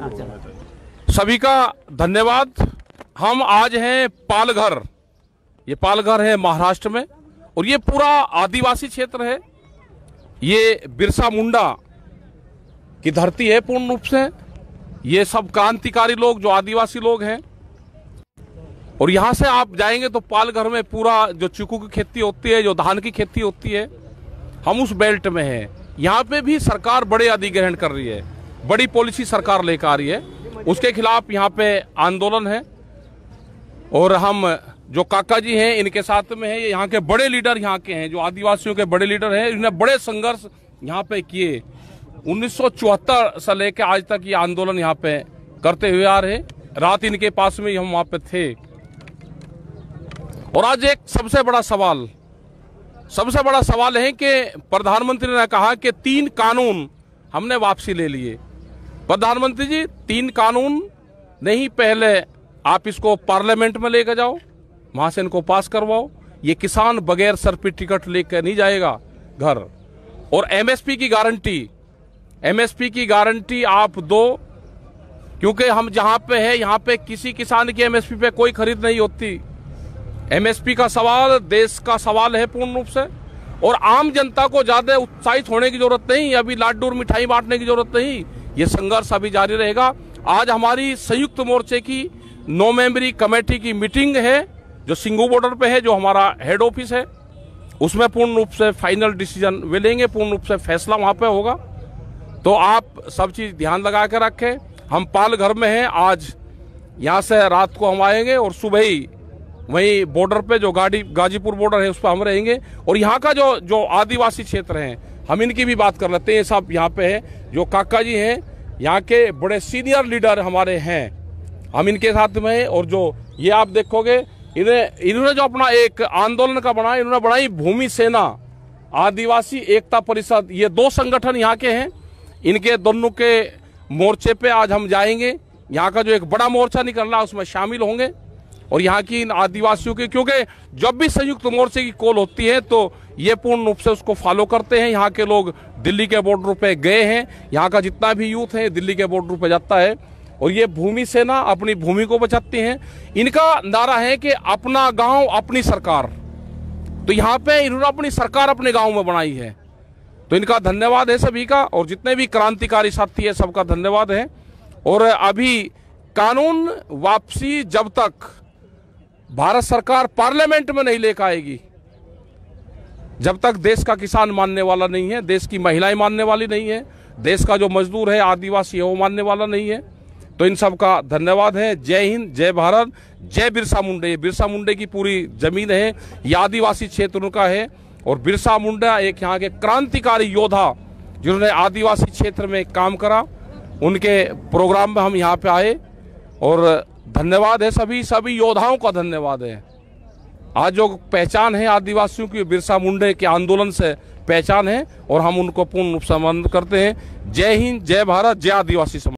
हाँ, सभी का धन्यवाद हम आज हैं पालघर ये पालघर है महाराष्ट्र में और ये पूरा आदिवासी क्षेत्र है ये बिरसा मुंडा की धरती है पूर्ण रूप से ये सब क्रांतिकारी लोग जो आदिवासी लोग हैं और यहाँ से आप जाएंगे तो पालघर में पूरा जो चीकू की खेती होती है जो धान की खेती होती है हम उस बेल्ट में हैं यहाँ पे भी सरकार बड़े अधिग्रहण कर रही है बड़ी पॉलिसी सरकार लेकर आ रही है उसके खिलाफ यहाँ पे आंदोलन है और हम जो काका जी हैं इनके साथ में है यहाँ के बड़े लीडर यहाँ के हैं जो आदिवासियों के बड़े लीडर हैं इन्होंने बड़े संघर्ष यहाँ पे किए 1974 से लेकर आज तक ये आंदोलन यहाँ पे करते हुए आ रहे रात इनके पास में हम वहाँ पे थे और आज एक सबसे बड़ा सवाल सबसे बड़ा सवाल है कि प्रधानमंत्री ने कहा कि तीन कानून हमने वापसी ले लिए प्रधानमंत्री जी तीन कानून नहीं पहले आप इसको पार्लियामेंट में लेकर जाओ वहां से इनको पास करवाओ ये किसान बगैर सर पे टिकट लेकर नहीं जाएगा घर और एमएसपी की गारंटी एमएसपी की गारंटी आप दो क्योंकि हम जहां पे है यहां पे किसी किसान की एमएसपी पे कोई खरीद नहीं होती एमएसपी का सवाल देश का सवाल है पूर्ण रूप से और आम जनता को ज्यादा उत्साहित होने की जरूरत नहीं अभी और मिठाई बांटने की जरूरत नहीं ये संघर्ष अभी जारी रहेगा आज हमारी संयुक्त मोर्चे की नौ मेंबरी कमेटी की मीटिंग है जो सिंगू बॉर्डर पे है जो हमारा हेड ऑफिस है उसमें पूर्ण रूप से फाइनल डिसीजन वे लेंगे पूर्ण रूप से फैसला वहाँ पे होगा तो आप सब चीज़ ध्यान लगा के रखें हम पाल घर में हैं आज यहाँ से रात को हम आएंगे और सुबह ही वहीं बॉर्डर पे जो गाड़ी गाजीपुर बॉर्डर है उस पर हम रहेंगे और यहाँ का जो जो आदिवासी क्षेत्र हैं हम इनकी भी बात कर लेते हैं ये सब यहाँ पे है जो काका जी हैं यहाँ के बड़े सीनियर लीडर हमारे हैं हम इनके साथ में हैं और जो ये आप देखोगे इन्हें इन्होंने जो अपना एक आंदोलन का बनाया इन्होंने बनाई भूमि सेना आदिवासी एकता परिषद ये दो संगठन यहाँ के हैं इनके दोनों के मोर्चे पे आज हम जाएंगे यहाँ का जो एक बड़ा मोर्चा निकल रहा है उसमें शामिल होंगे और यहाँ की इन आदिवासियों के क्योंकि जब भी संयुक्त मोर्चे की कॉल होती है तो ये पूर्ण रूप से उसको फॉलो करते हैं यहाँ के लोग दिल्ली के बॉर्डर पे गए हैं यहाँ का जितना भी यूथ है दिल्ली के बॉर्डर पे जाता है और ये भूमि सेना अपनी भूमि को बचाती है इनका नारा है कि अपना गांव अपनी सरकार तो यहाँ पे इन्होंने अपनी सरकार अपने गांव में बनाई है तो इनका धन्यवाद है सभी का और जितने भी क्रांतिकारी साथी है सबका धन्यवाद है और अभी कानून वापसी जब तक भारत सरकार पार्लियामेंट में नहीं लेकर आएगी जब तक देश का किसान मानने वाला नहीं है देश की महिलाएं मानने वाली नहीं है देश का जो मजदूर है आदिवासी है वो मानने वाला नहीं है तो इन सब का धन्यवाद है जय हिंद जय भारत जय बिरसा मुंडे बिरसा मुंडे की पूरी जमीन है ये आदिवासी क्षेत्र का है और बिरसा मुंडा एक यहाँ के क्रांतिकारी योद्धा जिन्होंने आदिवासी क्षेत्र में काम करा उनके प्रोग्राम में हम यहाँ पे आए और धन्यवाद है सभी सभी योद्धाओं का धन्यवाद है आज जो पहचान है आदिवासियों की बिरसा मुंडे के आंदोलन से पहचान है और हम उनको पूर्ण रूप से करते हैं जय हिंद जय भारत जय आदिवासी समाज